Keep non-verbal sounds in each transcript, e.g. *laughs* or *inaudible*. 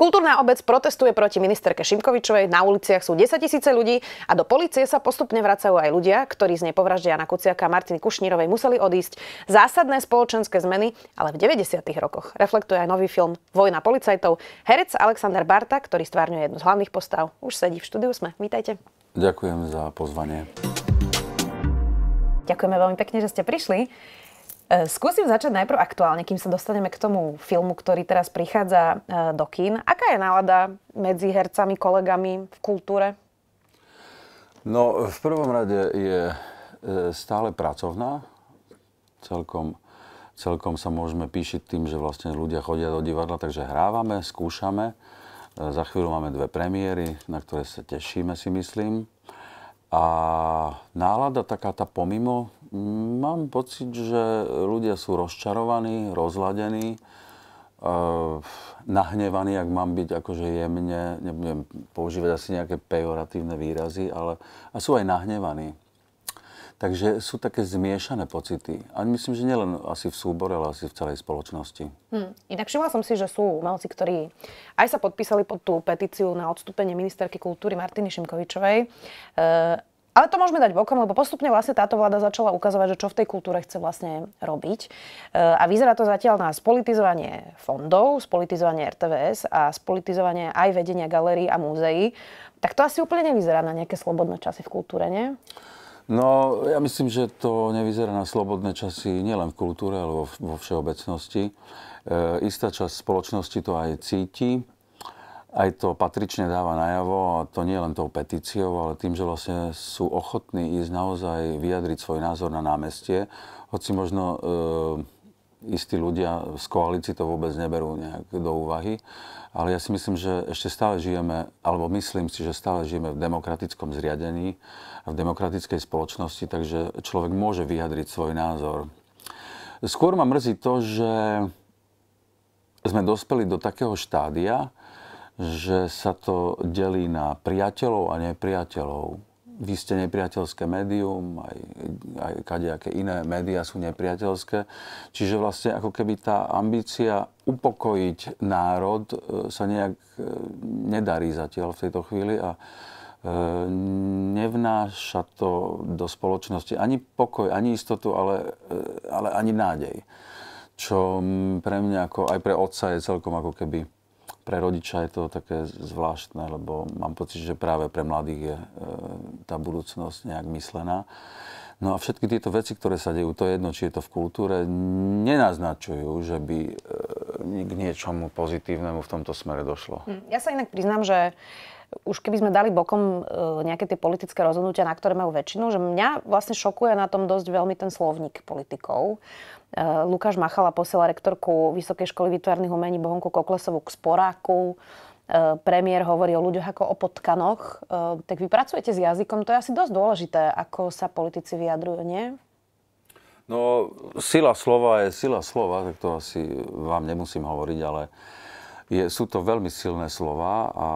Kultúrna obec protestuje proti ministerke Šimkovičovej, na uliciach sú 10 tisíce ľudí a do policie sa postupne vracajú aj ľudia, ktorí z nepovraždia na Kuciaka a Martiny Kušnírovej museli odísť. Zásadné spoločenské zmeny, ale v 90. rokoch reflektuje aj nový film Vojna policajtov. Herec Alexander Barta, ktorý stvárňuje jednu z hlavných postav, už sedí v štúdiu sme. Vítajte. Ďakujem za pozvanie. Ďakujeme veľmi pekne, že ste prišli. Eh, skúsim začať najprv aktuálne, kým sa dostaneme k tomu filmu, ktorý teraz prichádza eh, do kín. Aká je nálada medzi hercami, kolegami v kultúre? No, v prvom rade je eh, stále pracovná. Celkom, celkom sa môžeme píšiť tým, že vlastne ľudia chodia do divadla, takže hrávame, skúšame. Za chvíľu máme dve premiéry, na ktoré sa tešíme, si myslím. A nálada taká tá pomimo Mám pocit, že ľudia sú rozčarovaní, rozladení, e, nahnevaní, ak mám byť akože jemne, nebudem používať asi nejaké pejoratívne výrazy, ale a sú aj nahnevaní. Takže sú také zmiešané pocity. A myslím, že nielen asi v súbore, ale asi v celej spoločnosti. Hmm. Inak všimla som si, že sú umelci, ktorí aj sa podpísali pod tú petíciu na odstúpenie ministerky kultúry Martiny Šimkovičovej, e, ale to môžeme dať bokom, lebo postupne vlastne táto vláda začala ukazovať, že čo v tej kultúre chce vlastne robiť. E, a vyzerá to zatiaľ na spolitizovanie fondov, spolitizovanie RTVS a spolitizovanie aj vedenia galérií a múzeí. Tak to asi úplne nevyzerá na nejaké slobodné časy v kultúre, nie? No, ja myslím, že to nevyzerá na slobodné časy nielen v kultúre, ale vo, vo všeobecnosti. E, istá časť spoločnosti to aj cíti aj to patrične dáva najavo, a to nie len tou petíciou, ale tým, že vlastne sú ochotní ísť naozaj vyjadriť svoj názor na námestie, hoci možno e, istí ľudia z koalícii to vôbec neberú nejak do úvahy, ale ja si myslím, že ešte stále žijeme, alebo myslím si, že stále žijeme v demokratickom zriadení a v demokratickej spoločnosti, takže človek môže vyjadriť svoj názor. Skôr ma mrzí to, že sme dospeli do takého štádia, že sa to delí na priateľov a nepriateľov. Vy ste nepriateľské médium, aj, aj kadejaké iné médiá sú nepriateľské. Čiže vlastne ako keby tá ambícia upokojiť národ e, sa nejak e, nedarí zatiaľ v tejto chvíli a e, nevnáša to do spoločnosti ani pokoj, ani istotu, ale, ale ani nádej. Čo pre mňa, ako aj pre otca je celkom ako keby pre rodiča je to také zvláštne, lebo mám pocit, že práve pre mladých je e, tá budúcnosť nejak myslená. No a všetky tieto veci, ktoré sa dejú, to je jedno, či je to v kultúre, nenaznačujú, že by e, k niečomu pozitívnemu v tomto smere došlo. Hm, ja sa inak priznám, že uh, už keby sme dali bokom e, nejaké tie politické rozhodnutia, na ktoré majú väčšinu, že mňa vlastne šokuje na tom dosť veľmi ten slovník politikov. E, Lukáš Machala posiela rektorku Vysokej školy výtvarných umení Bohonku Koklesovu k sporáku. E, premiér hovorí o ľuďoch ako o potkanoch. Tak vy pracujete s jazykom, to je asi dosť dôležité, ako sa politici vyjadrujú, nie? No, sila slova je sila slova, tak to asi vám nemusím hovoriť, ale uh, je, sú to veľmi silné slova a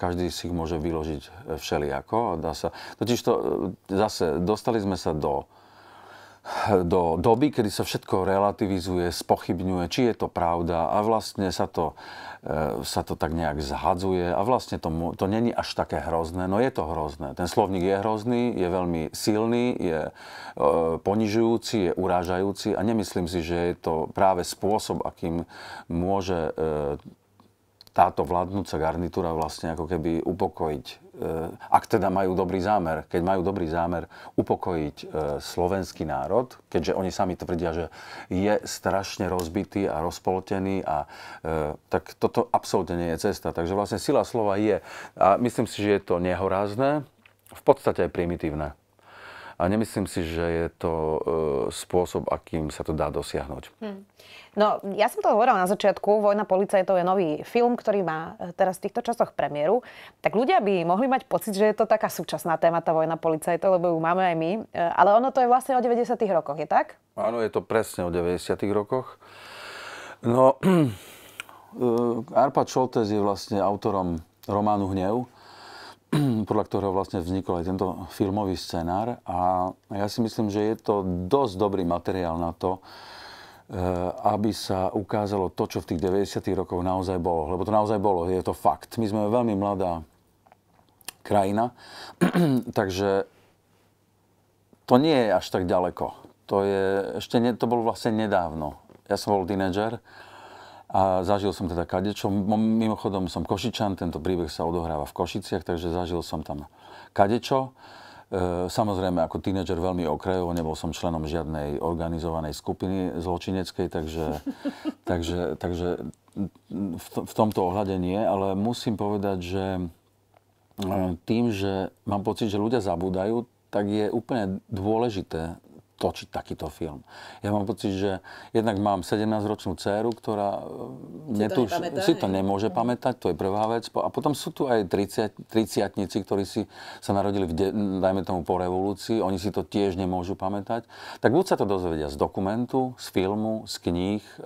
každý si ich môže vyložiť e, všelijako. Dá sa, totiž to, e, zase dostali sme sa do, do doby, kedy sa všetko relativizuje, spochybňuje, či je to pravda a vlastne sa to, e, sa to tak nejak zhadzuje a vlastne to, to není až také hrozné. No je to hrozné. Ten slovník je hrozný, je veľmi silný, je ponižujúci, je urážajúci a nemyslím si, že je to práve spôsob, akým môže táto vládnúca garnitúra vlastne ako keby upokojiť, eh, ak teda majú dobrý zámer, keď majú dobrý zámer upokojiť eh, slovenský národ, keďže oni sami tvrdia, že je strašne rozbitý a rozpoltený, a, eh, tak toto absolútne nie je cesta. Takže vlastne sila slova je, a myslím si, že je to nehorázne, v podstate aj primitívne. A nemyslím si, že je to e, spôsob, akým sa to dá dosiahnuť. Hmm. No, ja som to hovorila na začiatku, Vojna policajtov je nový film, ktorý má e, teraz v týchto časoch premiéru. Tak ľudia by mohli mať pocit, že je to taká súčasná téma, tá Vojna policajtov, lebo ju máme aj my. E, ale ono to je vlastne o 90. rokoch, je tak? Áno, je to presne o 90. rokoch. No, *clears throat* e, Arpad Čoltes je vlastne autorom románu Hnev, *clears throat* podľa ktorého vlastne vznikol aj tento filmový scenár. A ja si myslím, že je to dosť dobrý materiál na to, eh, aby sa ukázalo to, čo v tých 90. rokoch naozaj bolo. Lebo to naozaj bolo, je to fakt. My sme veľmi mladá krajina, *clears throat* takže to nie je až tak ďaleko. To, je, ešte ne, to bolo vlastne nedávno. Ja som bol tínedžer a zažil som teda kadečo. Mimochodom som Košičan, tento príbeh sa odohráva v Košiciach, takže zažil som tam kadečo. E, samozrejme, ako tínedžer veľmi okrajovo, nebol som členom žiadnej organizovanej skupiny zločineckej, takže, *laughs* takže, takže v, to, v tomto ohľade nie, ale musím povedať, že e, tým, že mám pocit, že ľudia zabúdajú, tak je úplne dôležité točiť takýto film. Ja mám pocit, že jednak mám 17-ročnú dceru, ktorá eh, si netuž, to nepamätá, si to nemôže ne? Mhm. pamätať, to je prvá vec. A potom sú tu aj 30, 30 ktorí si sa narodili, v de, dajme tomu, po revolúcii, oni si to tiež nemôžu pamätať. Tak buď sa to dozvedia z dokumentu, z filmu, z kníh, e,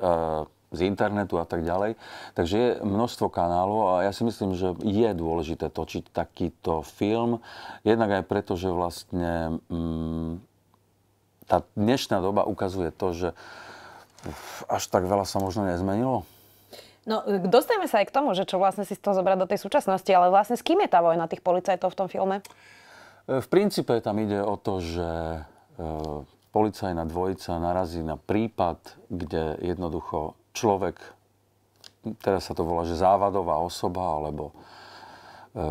z internetu a tak ďalej. Takže je množstvo kanálov a ja si myslím, že je dôležité točiť takýto film. Jednak aj preto, že vlastne... Mm, tá dnešná doba ukazuje to, že až tak veľa sa možno nezmenilo? No, dostajme sa aj k tomu, že čo vlastne si z toho zobrať do tej súčasnosti, ale vlastne s kým je tá vojna tých policajtov v tom filme? E, v princípe tam ide o to, že e, policajná dvojica narazí na prípad, kde jednoducho človek, teraz sa to volá, že závadová osoba, alebo e,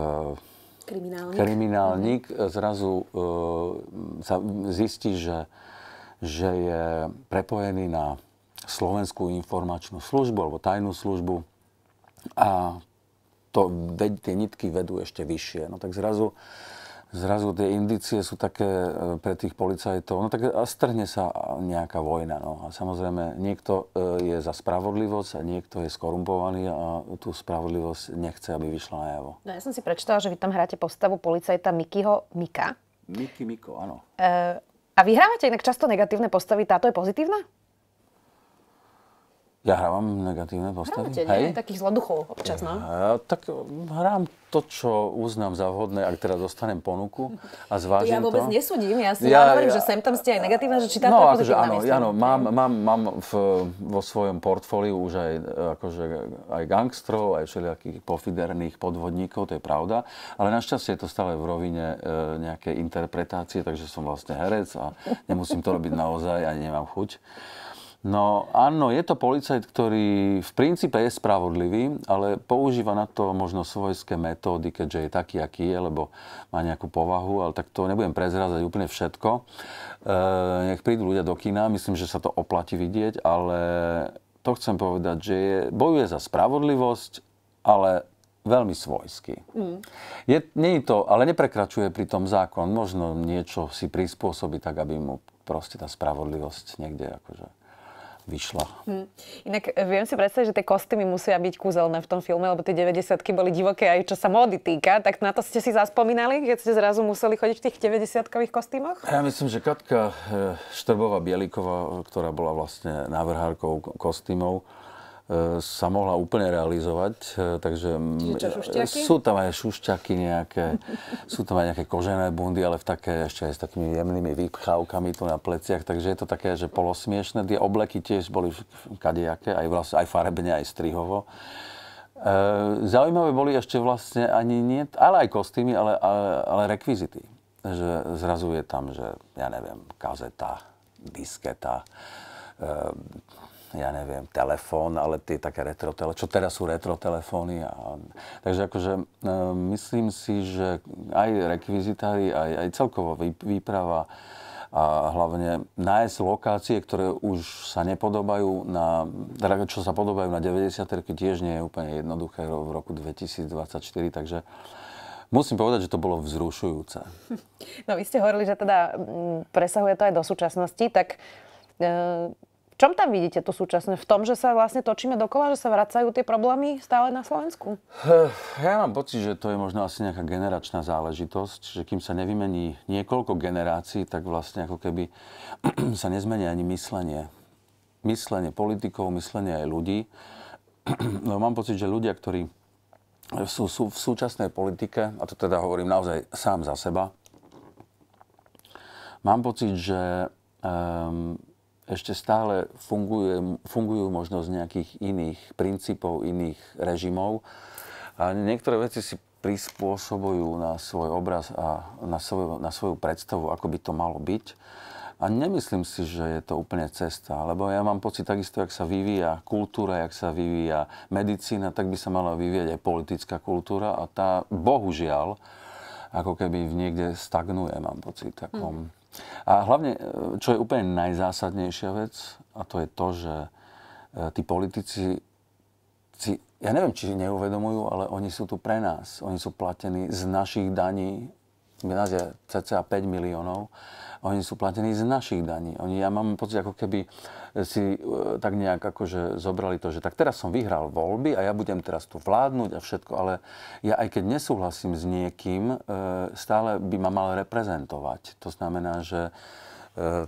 kriminálnik, kriminálnik zrazu sa zistí, že že je prepojený na Slovenskú informačnú službu alebo tajnú službu a to, tie nitky vedú ešte vyššie. No tak zrazu, zrazu tie indície sú také e, pre tých policajtov, no tak a strhne sa nejaká vojna. No. A samozrejme, niekto e, je za spravodlivosť a niekto je skorumpovaný a tú spravodlivosť nechce, aby vyšla na javo. No ja som si prečítala, že vy tam hráte postavu policajta Mikyho Mika. Miky Miko, áno. E- a vyhrávate inak často negatívne postavy, táto je pozitívna? Ja hrávam negatívne postavy? Hrávate, Hej? Nie? Takých zloduchov občas, no? Ja, tak mm, hrám to, čo uznám za vhodné, ak teda dostanem ponuku a zvážim to. Ja vôbec to. nesúdim, ja si ja, hovorím, ja, že sem tam ste aj negatívne, že no, tam no, akože áno, áno, mám, mám, mám v, vo svojom portfóliu už aj, akože, aj gangstrov, aj všelijakých pofiderných podvodníkov, to je pravda, ale našťastie je to stále v rovine e, nejakej interpretácie, takže som vlastne herec a nemusím to robiť naozaj, ani nemám chuť. No áno, je to policajt, ktorý v princípe je spravodlivý, ale používa na to možno svojské metódy, keďže je taký, aký je, lebo má nejakú povahu, ale tak to nebudem prezrázať úplne všetko. E, nech prídu ľudia do kina, myslím, že sa to oplatí vidieť, ale to chcem povedať, že je, bojuje za spravodlivosť, ale veľmi svojský. Mm. Je, nie je to, ale neprekračuje pri tom zákon. Možno niečo si prispôsobí tak, aby mu proste tá spravodlivosť niekde akože vyšla. Hmm. Inak eh, viem si predstaviť, že tie kostýmy musia byť kúzelné v tom filme, lebo tie 90 boli divoké aj čo sa módy týka. Tak na to ste si zaspomínali, keď ste zrazu museli chodiť v tých 90-kových kostýmoch? Ja myslím, že Katka eh, Štrbová Bieliková, ktorá bola vlastne návrhárkou kostýmov, E, sa mohla úplne realizovať, e, takže sú tam aj šušťaky nejaké, *laughs* sú tam aj nejaké kožené bundy, ale v také, ešte aj s takými jemnými vypchávkami tu na pleciach, takže je to také, že polosmiešne. Tie obleky tiež boli kadejaké, aj, vlastne, aj farebne, aj strihovo. E, zaujímavé boli ešte vlastne ani nie, ale aj kostýmy, ale, ale, ale rekvizity. Že zrazu je tam, že ja neviem, kazeta, disketa, Vlastne, ja neviem, telefón, ale tie také retro čo teraz sú retro telefóny. A, takže akože e, myslím si, že aj rekvizitári, aj, aj celkovo výprava a hlavne nájsť lokácie, ktoré už sa nepodobajú na, teda čo sa podobajú na 90 tiež nie je úplne jednoduché v roku 2024, takže musím povedať, že to bolo vzrušujúce. *laughs* No vy ste hovorili, že teda mm, presahuje to aj do súčasnosti, tak e, v čom tam vidíte to súčasné? V tom, že sa vlastne točíme dokola, že sa vracajú tie problémy stále na Slovensku? Hm, ja mám pocit, že to je možno asi nejaká generačná záležitosť, že kým sa nevymení niekoľko generácií, tak vlastne ako keby *clears throat* sa nezmenia ani myslenie. Myslenie politikov, myslenie aj ľudí. *clears throat* No mám pocit, že ľudia, ktorí sú, sú v súčasnej politike, a to teda hovorím naozaj sám za seba, mám pocit, že um, ešte stále fungujú, fungujú možnosť nejakých iných princípov, iných režimov. A niektoré veci si prispôsobujú na svoj obraz a na svoju, na svoju predstavu, ako by to malo byť. A nemyslím si, že je to úplne cesta, lebo ja mám pocit takisto, jak sa vyvíja kultúra, jak sa vyvíja medicína, tak by sa mala vyvíjať aj politická kultúra a tá bohužiaľ ako keby niekde stagnuje, mám pocit, takom... Mm. A hlavne, e, čo je úplne najzásadnejšia vec, a to je to, že e, tí politici si, ja neviem, či neuvedomujú, ale oni sú tu pre nás. Oni sú platení z našich daní gymnázia cca 5 miliónov, oni sú platení z našich daní. Oni, ja mám pocit, ako keby e, si e, tak nejak akože zobrali to, že tak teraz som vyhral voľby a ja budem teraz tu vládnuť a všetko, ale ja aj keď nesúhlasím s niekým, e, stále by ma mal reprezentovať. To znamená, že e,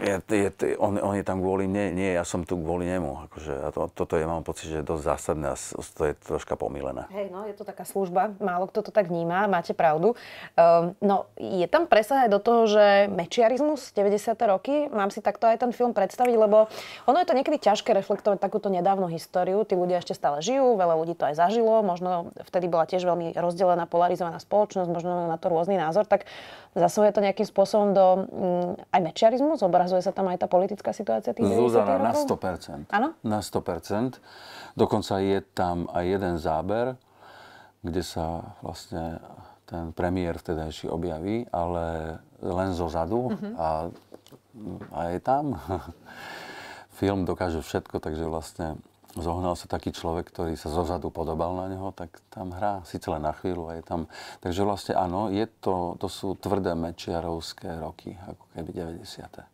je, je, on, on je tam kvôli mne, nie, ja som tu kvôli nemu. Akože, a to, toto je, mám pocit, že je dosť zásadné a to je troška pomílené. Hej, no, je to taká služba, málo kto to tak vníma, máte pravdu. Um, no, je tam presah aj do toho, že mečiarizmus, 90. roky, mám si takto aj ten film predstaviť, lebo ono je to niekedy ťažké reflektovať takúto nedávnu históriu, tí ľudia ešte stále žijú, veľa ľudí to aj zažilo, možno vtedy bola tiež veľmi rozdelená, polarizovaná spoločnosť, možno na to rôzny názor, tak zasahuje to nejakým spôsobom do mm, aj mečiarizmu, zobra Zobrazuje sa tam aj tá politická situácia tých Zuzana, na 100%. Áno? Na 100%. Dokonca je tam aj jeden záber, kde sa vlastne ten premiér vtedajší objaví, ale len zo zadu uh-huh. a, a je tam. *laughs* Film dokáže všetko, takže vlastne zohnal sa taký človek, ktorý sa zozadu podobal na neho, tak tam hrá síce len na chvíľu a je tam... Takže vlastne áno, je to, to sú tvrdé mečiarovské roky, ako keby 90.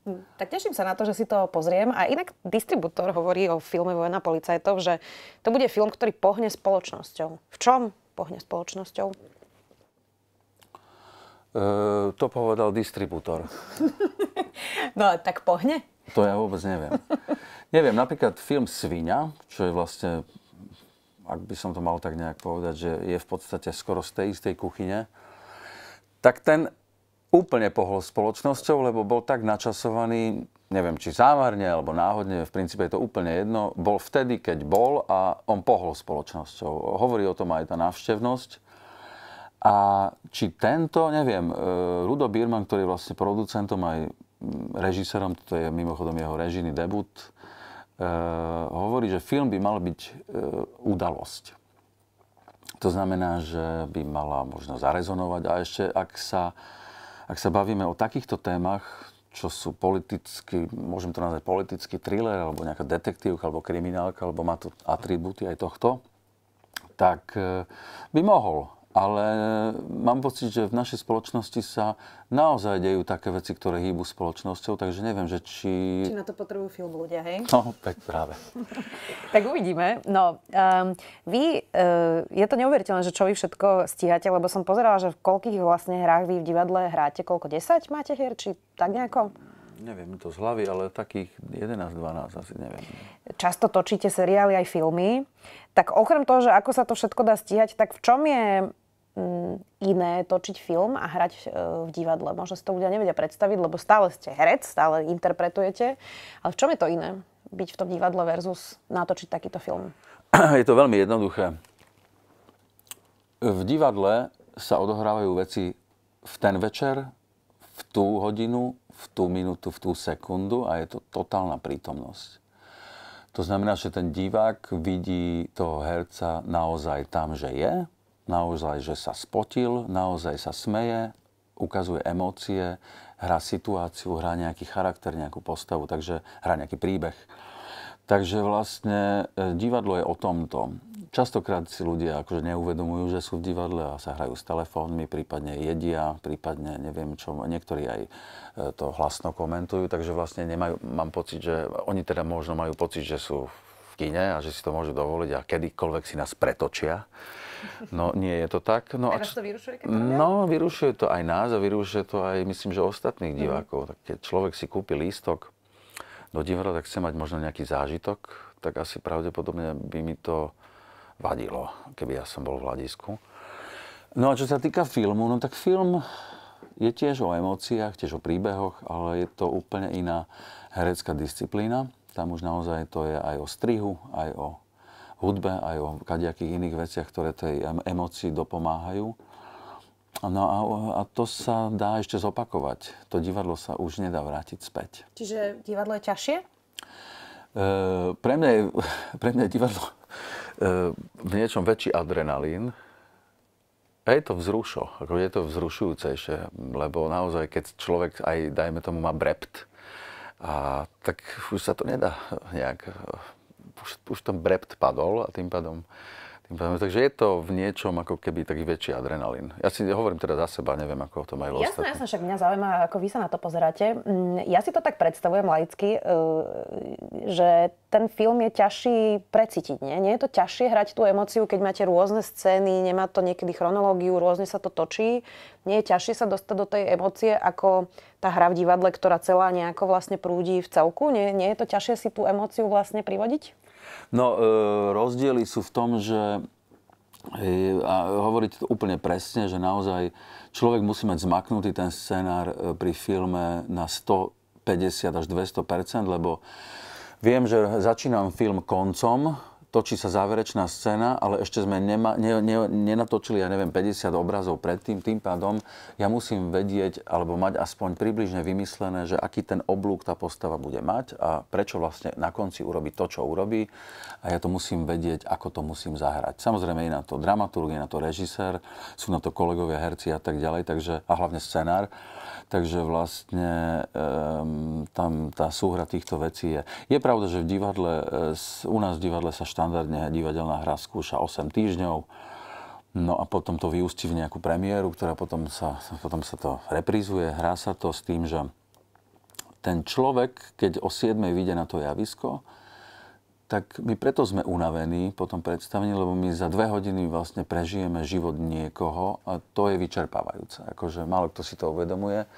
Hm, tak teším sa na to, že si to pozriem. A inak distribútor hovorí o filme Vojna policajtov, že to bude film, ktorý pohne spoločnosťou. V čom pohne spoločnosťou? E, to povedal distribútor. *laughs* no tak pohne? To ja vôbec neviem. Neviem, napríklad film Svinia, čo je vlastne, ak by som to mal tak nejak povedať, že je v podstate skoro z tej istej kuchyne, tak ten úplne pohol spoločnosťou, lebo bol tak načasovaný, neviem či závarne alebo náhodne, v princípe je to úplne jedno, bol vtedy, keď bol a on pohol spoločnosťou. Hovorí o tom aj tá návštevnosť. A či tento, neviem, e, Rudo Birman, ktorý je vlastne producentom aj režisérom, toto je mimochodom jeho režijný debut, Eh, hovorí, že film by mal byť eh, udalosť. To znamená, že by mala možno zarezonovať a ešte ak sa, ak sa bavíme o takýchto témach, čo sú politicky, môžem to nazvať politický thriller, alebo nejaká detektívka, alebo kriminálka, alebo má to atribúty aj tohto, tak eh, by mohol ale mám pocit, že v našej spoločnosti sa naozaj dejú také veci, ktoré hýbu spoločnosťou, takže neviem, že či... Či na to potrebujú film ľudia, hej? No, tak práve. *laughs* tak uvidíme. No, um, vy, uh, je to neuveriteľné, že čo vy všetko stíhate, lebo som pozerala, že v koľkých vlastne hrách vy v divadle hráte, koľko, 10 máte hier, či tak nejako? Neviem to z hlavy, ale takých 11-12 asi neviem. Často točíte seriály aj filmy. Tak okrem toho, že ako sa to všetko dá stíhať, tak v čom je mm, iné točiť film a hrať e, v divadle? Možno si to ľudia nevedia predstaviť, lebo stále ste herec, stále interpretujete. Ale v čom je to iné? Byť v tom divadle versus natočiť takýto film? *clears throat* Je to veľmi jednoduché. V divadle sa odohrávajú veci v ten večer, v tú hodinu, v tú minútu, v tú sekundu a je to totálna prítomnosť. To znamená, že ten divák vidí toho herca naozaj tam, že je, naozaj, že sa spotil, naozaj sa smeje, ukazuje emócie, hrá situáciu, hrá nejaký charakter, nejakú postavu, takže hrá nejaký príbeh. Takže vlastne e, divadlo je o tomto. Častokrát si ľudia akože neuvedomujú, že sú v divadle a sa hrajú s telefónmi, prípadne jedia, prípadne neviem čo, niektorí aj e, to hlasno komentujú, takže vlastne nemajú, mám pocit, že oni teda možno majú pocit, že sú v kine a že si to môžu dovoliť a kedykoľvek si nás pretočia. No nie je to tak. No, aj to vyrušuje, keď to No, vyrušuje to aj nás a vyrušuje to aj, myslím, že ostatných divákov. Mm. Tak keď človek si kúpi lístok do divadla, tak chcem mať možno nejaký zážitok, tak asi pravdepodobne by mi to vadilo, keby ja som bol v hľadisku. No a čo sa týka filmu, no tak film je tiež o emóciách, tiež o príbehoch, ale je to úplne iná herecká disciplína. Tam už naozaj to je aj o strihu, aj o hudbe, aj o kadejakých iných veciach, ktoré tej emócii dopomáhajú. No a, a to sa dá ešte zopakovať. To divadlo sa už nedá vrátiť späť. Čiže divadlo je ťažšie? E, pre, mňa je, *laughs* pre mňa je divadlo e, v niečom väčší adrenalín. A je to vzrušo, ako je to vzrušujúcejšie, lebo naozaj, keď človek aj, dajme tomu, má brept, a, tak už sa to nedá *laughs* nejak, e, už, už ten brept padol a tým pádom Takže je to v niečom ako keby taký väčší adrenalín. Ja si hovorím teda za seba, neviem, ako to majú Jasné, ostatní. Jasné, však mňa zaujíma, ako vy sa na to pozeráte. Mm, ja si to tak predstavujem laicky, e, že ten film je ťažší precítiť, nie? Nie je to ťažšie hrať tú emociu, keď máte rôzne scény, nemá to niekedy chronológiu, rôzne sa to točí. Nie je ťažšie sa dostať do tej emócie, ako tá hra v divadle, ktorá celá nejako vlastne prúdi v celku? Nie, nie je to ťažšie si tú emóciu vlastne privodiť? No, e, rozdiely sú v tom, že e, a hovoríte to úplne presne, že naozaj človek musí mať zmaknutý ten scenár e, pri filme na 150 až 200 lebo viem, že začínam film koncom točí sa záverečná scéna, ale ešte sme nema, ne, ne, nenatočili, ja neviem, 50 obrazov predtým, tým pádom ja musím vedieť, alebo mať aspoň približne vymyslené, že aký ten oblúk tá postava bude mať a prečo vlastne na konci urobi to, čo urobí a ja to musím vedieť, ako to musím zahrať. Samozrejme je na to dramaturg, je na to režisér, sú na to kolegovia, herci a tak ďalej, takže a hlavne scenár. Takže vlastne um, tam tá súhra týchto vecí je. Je pravda, že v divadle, e, u nás v divadle sa štandardne divadelná hra skúša 8 týždňov. No a potom to vyústi v nejakú premiéru, ktorá potom sa, potom sa to reprizuje, hrá sa to s tým, že ten človek, keď o 7. vyjde na to javisko, tak my preto sme unavení po tom predstavení, lebo my za dve hodiny vlastne prežijeme život niekoho a to je vyčerpávajúce. Akože málo kto si to uvedomuje.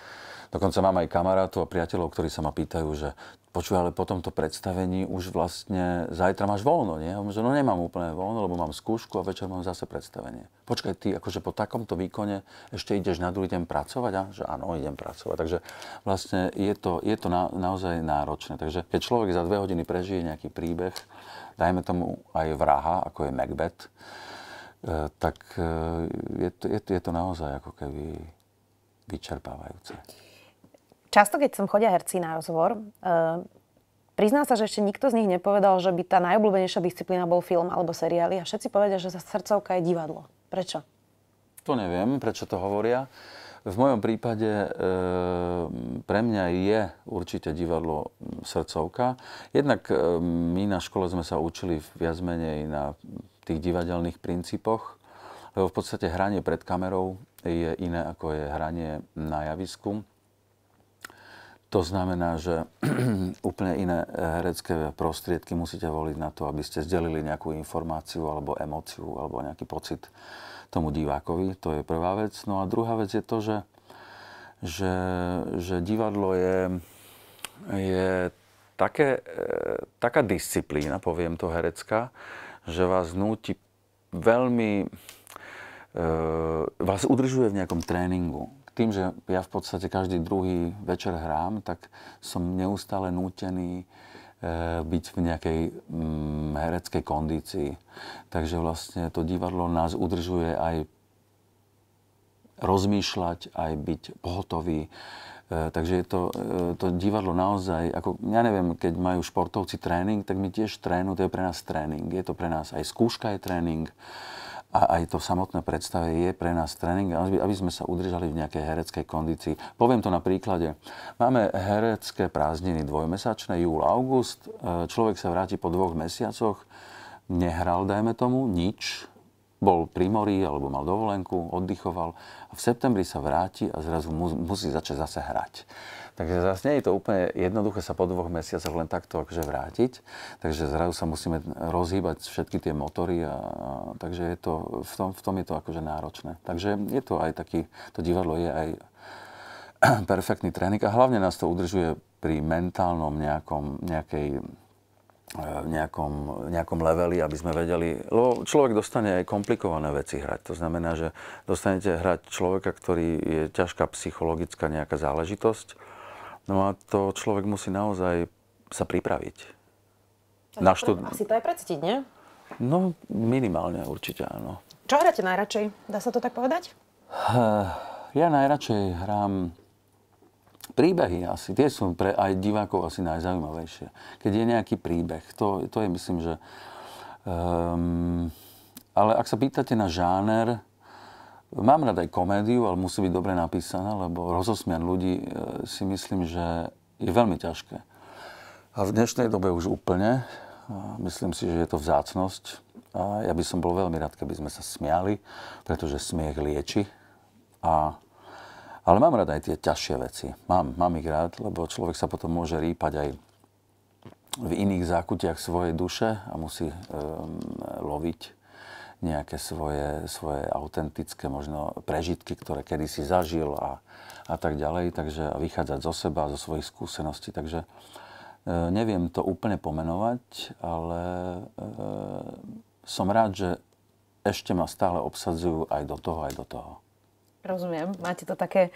Dokonca mám aj kamarátov a priateľov, ktorí sa ma pýtajú, že počuj, ale po tomto predstavení už vlastne zajtra máš voľno, nie? Hovorím, že no nemám úplne voľno, lebo mám skúšku a večer mám zase predstavenie. Počkaj, ty akože po takomto výkone ešte ideš na druhý deň pracovať? A? Že áno, idem pracovať. Takže vlastne je to, je to na, naozaj náročné. Takže keď človek za dve hodiny prežije nejaký príbeh, dajme tomu aj vraha, ako je Macbeth, e, tak e, je to, je, je to naozaj ako keby vyčerpávajúce. Často, keď som chodia herci na rozhovor, uh, eh, priznám sa, že ešte nikto z nich nepovedal, že by tá najobľúbenejšia disciplína bol film alebo seriály a všetci povedia, že za srdcovka je divadlo. Prečo? To neviem, prečo to hovoria. V mojom prípade e, pre mňa je určite divadlo hm, srdcovka. Jednak e, my na škole sme sa učili viac menej na tých divadelných princípoch, lebo v podstate hranie pred kamerou je iné ako je hranie na javisku. To znamená, že *clears throat* úplne iné eh, herecké prostriedky musíte voliť na to, aby ste zdelili nejakú informáciu alebo emóciu alebo nejaký pocit tomu divákovi. To je prvá vec. No a druhá vec je to, že, že, že divadlo je, je také, eh, taká disciplína, poviem to herecká, že vás núti veľmi... Eh, vás udržuje v nejakom tréningu tým, že ja v podstate každý druhý večer hrám, tak som neustále nútený e, byť v nejakej mm, hereckej kondícii. Takže vlastne to divadlo nás udržuje aj rozmýšľať, aj byť pohotový. E, takže je to, e, to divadlo naozaj, ako ja neviem, keď majú športovci tréning, tak my tiež trénu, to je pre nás tréning. Je to pre nás aj skúška, je tréning. A aj to samotné predstave je pre nás tréning, aby, aby sme sa udržali v nejakej hereckej kondícii. Poviem to na príklade. Máme herecké prázdniny dvojmesačné, júl, august. E, človek sa vráti po dvoch mesiacoch, nehral, dajme tomu, nič. Bol pri mori, alebo mal dovolenku, oddychoval. A v septembri sa vráti a zrazu musí začať zase hrať. Takže zase nie je to úplne jednoduché sa po dvoch mesiacoch len takto akože vrátiť. Takže zrazu sa musíme rozhýbať všetky tie motory. A, a, takže je to, v, tom, v tom je to akože náročné. Takže je to aj taký, to divadlo je aj *clears throat* perfektný tréning a hlavne nás to udržuje pri mentálnom nejakom, nejakej e, nejakom, nejakom leveli, aby sme vedeli, lebo človek dostane aj komplikované veci hrať. To znamená, že dostanete hrať človeka, ktorý je ťažká psychologická nejaká záležitosť, No a to človek musí naozaj sa pripraviť. Asi na štúd... Asi to aj predstiť, nie? No, minimálne určite áno. Čo hráte najradšej? Dá sa to tak povedať? Eh, ja najradšej hrám príbehy asi. Tie sú pre aj divákov asi najzaujímavejšie. Keď je nejaký príbeh, to, to je myslím, že... Um, ale ak sa pýtate na žáner, Mám rád aj komédiu, ale musí byť dobre napísaná, lebo rozosmiať ľudí e, si myslím, že je veľmi ťažké. A v dnešnej dobe už úplne. E, myslím si, že je to vzácnosť. A ja by som bol veľmi rád, keby sme sa smiali, pretože smiech lieči. A, ale mám rád aj tie ťažšie veci. Mám, mám ich rád, lebo človek sa potom môže rýpať aj v iných zákutiach svojej duše a musí um, loviť nejaké svoje, svoje autentické možno prežitky, ktoré kedysi zažil a, a tak ďalej. Takže a vychádzať zo seba, zo svojich skúseností. Takže e, neviem to úplne pomenovať, ale e, som rád, že ešte ma stále obsadzujú aj do toho, aj do toho. Rozumiem, máte to také e,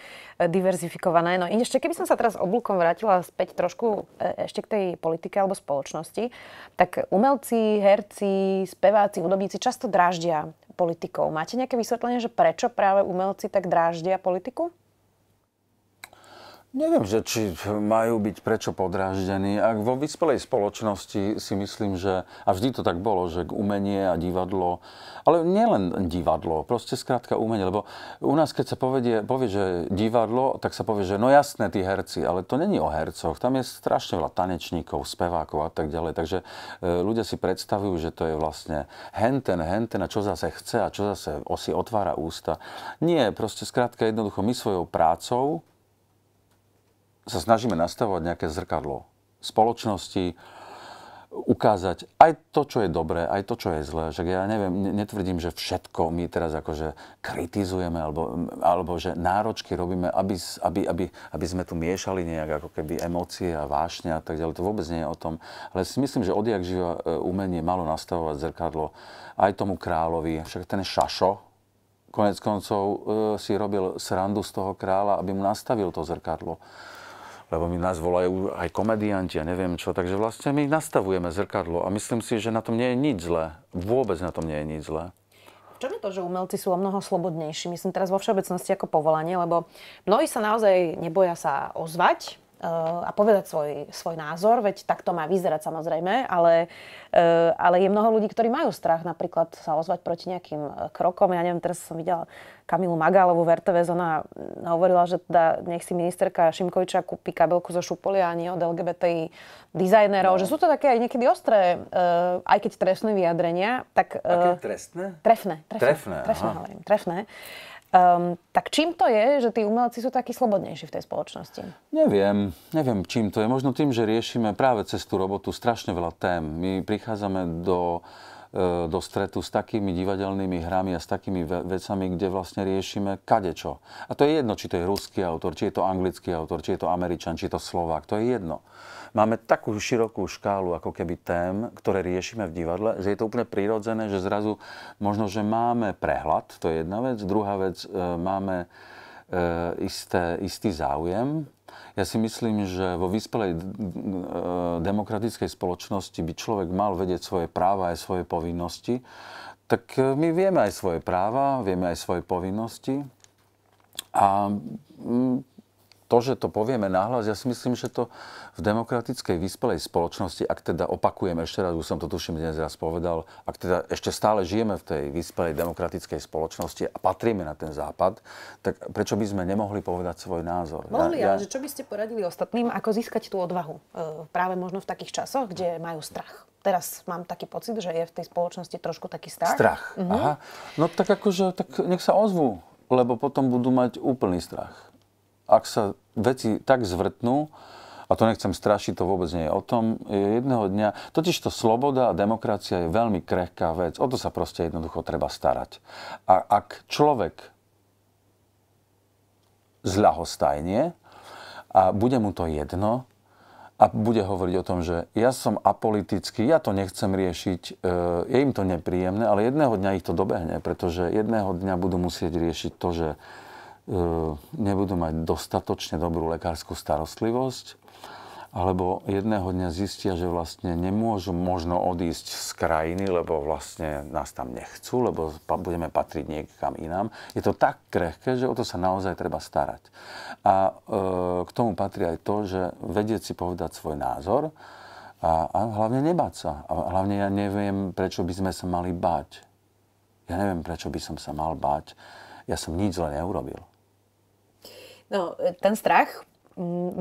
diverzifikované. No ešte keby som sa teraz oblúkom vrátila späť trošku e, ešte k tej politike alebo spoločnosti, tak umelci, herci, speváci, hudobníci často dráždia politikou. Máte nejaké vysvetlenie, že prečo práve umelci tak dráždia politiku? Neviem, že či majú byť prečo podráždení. Ak vo vyspelej spoločnosti si myslím, že, a vždy to tak bolo, že umenie a divadlo, ale nielen divadlo, proste skrátka umenie, lebo u nás, keď sa povedie, povie, že divadlo, tak sa povie, že no jasné, tí herci, ale to není o hercoch, tam je strašne veľa tanečníkov, spevákov a tak ďalej, takže e, ľudia si predstavujú, že to je vlastne henten, henten a čo zase chce a čo zase osi otvára ústa. Nie, proste skrátka jednoducho my svojou prácou, sa snažíme nastavovať nejaké zrkadlo spoločnosti, ukázať aj to, čo je dobré, aj to, čo je zlé. Že ja neviem, netvrdím, že všetko my teraz akože kritizujeme alebo, alebo že náročky robíme, aby, aby, aby, aby sme tu miešali nejak ako keby emócie a vášne a tak ďalej. To vôbec nie je o tom. Ale si myslím, že odjak živa e, umenie malo nastavovať zrkadlo aj tomu kráľovi. Však ten Šašo, konec koncov e, si robil srandu z toho kráľa, aby mu nastavil to zrkadlo lebo my nás volajú aj komedianti a neviem čo, takže vlastne my nastavujeme zrkadlo a myslím si, že na tom nie je nič zlé. Vôbec na tom nie je nič zlé Čo je to, že umelci sú o mnoho slobodnejší? Myslím teraz vo všeobecnosti ako povolanie, lebo mnohí sa naozaj neboja sa ozvať, a povedať svoj, svoj názor, veď tak to má vyzerať samozrejme, ale, eh, ale je mnoho ľudí, ktorí majú strach napríklad sa ozvať proti nejakým eh, krokom. Ja neviem, teraz som videla Kamilu Magálovu v RTVZ, ona hovorila, že teda nech si ministerka Šimkoviča kúpi kabelku zo Šupolia a nie od LGBTI dizajnerov, no. že sú to také aj niekedy ostré, eh, aj keď trestné vyjadrenia. Tak, Aké trestné? Trefné. Trefné, trefné, trefné, trefné trefné, trefné. Um, tak čím to je, že tí umelci sú takí slobodnejší v tej spoločnosti? Neviem, neviem čím to je. Možno tým, že riešime práve cez tú robotu strašne veľa tém. My prichádzame do E, do stretu s takými divadelnými hrami a s takými vecami, kde vlastne riešime kadečo. A to je jedno, či to je ruský autor, či je to anglický autor, či je to američan, či je to slovák, to je jedno. Máme takú širokú škálu ako keby tém, ktoré riešime v divadle, že je to úplne prirodzené, že zrazu možno, že máme prehľad, to je jedna vec, druhá vec, e, máme e, isté, istý záujem ja si myslím, že vo vyspelej e, demokratickej spoločnosti by človek mal vedieť svoje práva aj svoje povinnosti. Tak e, my vieme aj svoje práva, vieme aj svoje povinnosti. A to, že to povieme nahlas, ja si myslím, že to v demokratickej vyspelej spoločnosti, ak teda opakujem ešte raz, už som to tuším dnes raz povedal, ak teda ešte stále žijeme v tej vyspelej demokratickej spoločnosti a patríme na ten západ, tak prečo by sme nemohli povedať svoj názor? Mohli, ja, ja... že čo by ste poradili ostatným, ako získať tú odvahu? E, práve možno v takých časoch, kde majú strach teraz mám taký pocit, že je v tej spoločnosti trošku taký strach. Strach. Mhm. Aha. No tak akože, tak nech sa ozvú, lebo potom budú mať úplný strach ak sa veci tak zvrtnú, a to nechcem strašiť, to vôbec nie je o tom, jedného dňa, totiž to sloboda a demokracia je veľmi krehká vec, o to sa proste jednoducho treba starať. A ak človek zľahostajne a bude mu to jedno, a bude hovoriť o tom, že ja som apolitický, ja to nechcem riešiť, e, je im to nepríjemné, ale jedného dňa ich to dobehne, pretože jedného dňa budú musieť riešiť to, že Ehm, nebudú mať dostatočne dobrú lekárskú starostlivosť, alebo jedného dňa zistia, že vlastne nemôžu možno odísť z krajiny, lebo vlastne nás tam nechcú, lebo budeme patriť niekam inám. Je to tak krehké, že o to sa naozaj treba starať. A ehm, k tomu patrí aj to, že vedieť si povedať svoj názor a, a hlavne nebáť sa. A hlavne ja neviem, prečo by sme sa mali báť. Ja neviem, prečo by som sa mal báť. Ja som nič zle neurobil. No, e, ten strach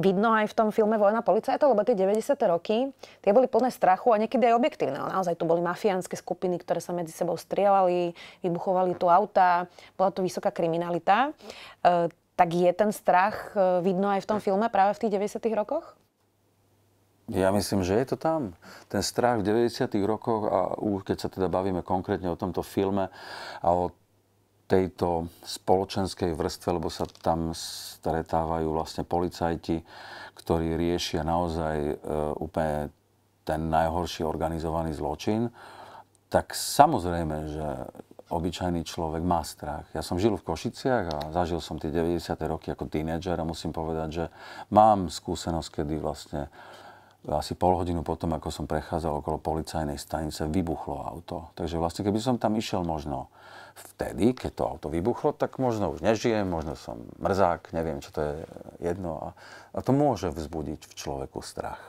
vidno aj v tom filme Vojna policajtov, lebo tie 90. roky, tie boli plné strachu a niekedy aj objektívne. Naozaj tu boli mafiánske skupiny, ktoré sa medzi sebou strieľali, vybuchovali tu auta, bola tu vysoká kriminalita. E, tak je ten strach e, vidno aj v tom filme práve v tých 90. rokoch? Ja myslím, že je to tam. Ten strach v 90. rokoch, a keď sa teda bavíme konkrétne o tomto filme a o tejto spoločenskej vrstve, lebo sa tam stretávajú vlastne policajti, ktorí riešia naozaj e, úplne ten najhorší organizovaný zločin, tak samozrejme, že obyčajný človek má strach. Ja som žil v Košiciach a zažil som tie 90. roky ako tínedžer a musím povedať, že mám skúsenosť, kedy vlastne asi pol hodinu potom, ako som prechádzal okolo policajnej stanice, vybuchlo auto. Takže vlastne, keby som tam išiel možno vtedy, keď to auto vybuchlo, tak možno už nežijem, možno som mrzák, neviem, čo to je jedno. A, a to môže vzbudiť v človeku strach.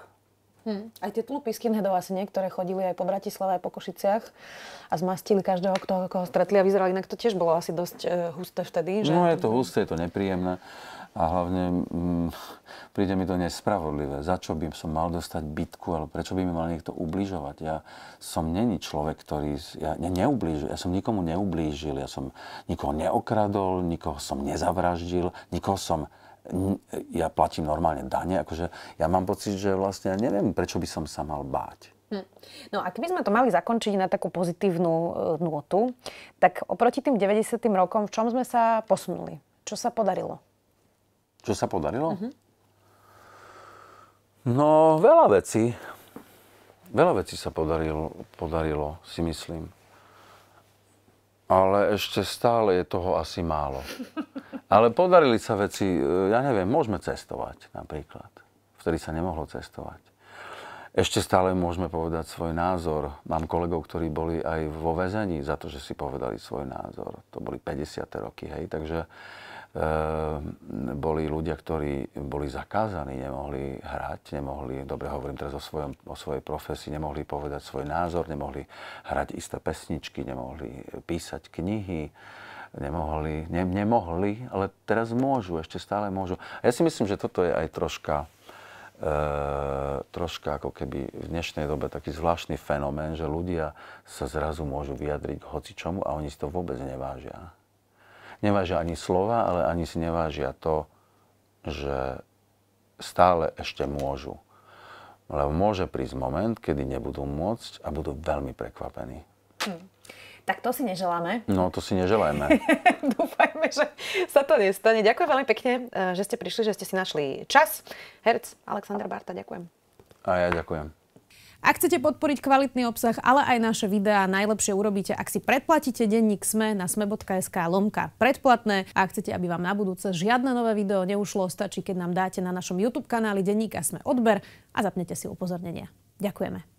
Hmm. Aj tie tlupy skinheadov asi niektoré chodili aj po Bratislave, aj po Košiciach a zmastili každého, kto, koho stretli a vyzerali. Inak to tiež bolo asi dosť e, husté vtedy. Že... No je to husté, je to nepríjemné a hlavne mm, príde mi to nespravodlivé. Za čo by som mal dostať bitku, alebo prečo by mi mal niekto ubližovať? Ja som není človek, ktorý... Ja, ne, neublížil, ja som nikomu neublížil, ja som nikoho neokradol, nikoho som nezavraždil, nikoho som ja platím normálne dane, akože ja mám pocit, že vlastne ja neviem, prečo by som sa mal báť. Hm. No a keby sme to mali zakončiť na takú pozitívnu e, nôtu, tak oproti tým 90. rokom, v čom sme sa posunuli? Čo sa podarilo? Čo sa podarilo? Uh-huh. No, veľa vecí. Veľa vecí sa podarilo, podarilo, si myslím. Ale ešte stále je toho asi málo. *laughs* Ale podarili sa veci, e, ja neviem, môžeme cestovať napríklad. Vtedy sa nemohlo cestovať. Ešte stále môžeme povedať svoj názor. Mám kolegov, ktorí boli aj vo väzení za to, že si povedali svoj názor. To boli 50. roky, hej. Takže Ehm, boli ľudia, ktorí boli zakázaní, nemohli hrať, nemohli, dobre hovorím teraz o, svojom, o svojej profesii, nemohli povedať svoj názor, nemohli hrať isté pesničky, nemohli písať knihy, nemohli, ne, nemohli, ale teraz môžu, ešte stále môžu. A ja si myslím, že toto je aj troška, e, troška ako keby v dnešnej dobe taký zvláštny fenomén, že ľudia sa zrazu môžu vyjadriť k hocičomu a oni si to vôbec nevážia nevážia ani slova, ale ani si nevážia to, že stále ešte môžu. Lebo môže prísť moment, kedy nebudú môcť a budú veľmi prekvapení. Hm. Tak to si neželáme. No, to si neželajme. *laughs* Dúfajme, že sa to nestane. Ďakujem veľmi pekne, eh, že ste prišli, že ste si našli čas. Herc Alexander Barta, ďakujem. A ja ďakujem. Ak chcete podporiť kvalitný obsah, ale aj naše videá, najlepšie urobíte, ak si predplatíte denník SME na sme.sk lomka predplatné a ak chcete, aby vám na budúce žiadne nové video neušlo, stačí, keď nám dáte na našom YouTube kanáli a SME odber a zapnete si upozornenia. Ďakujeme.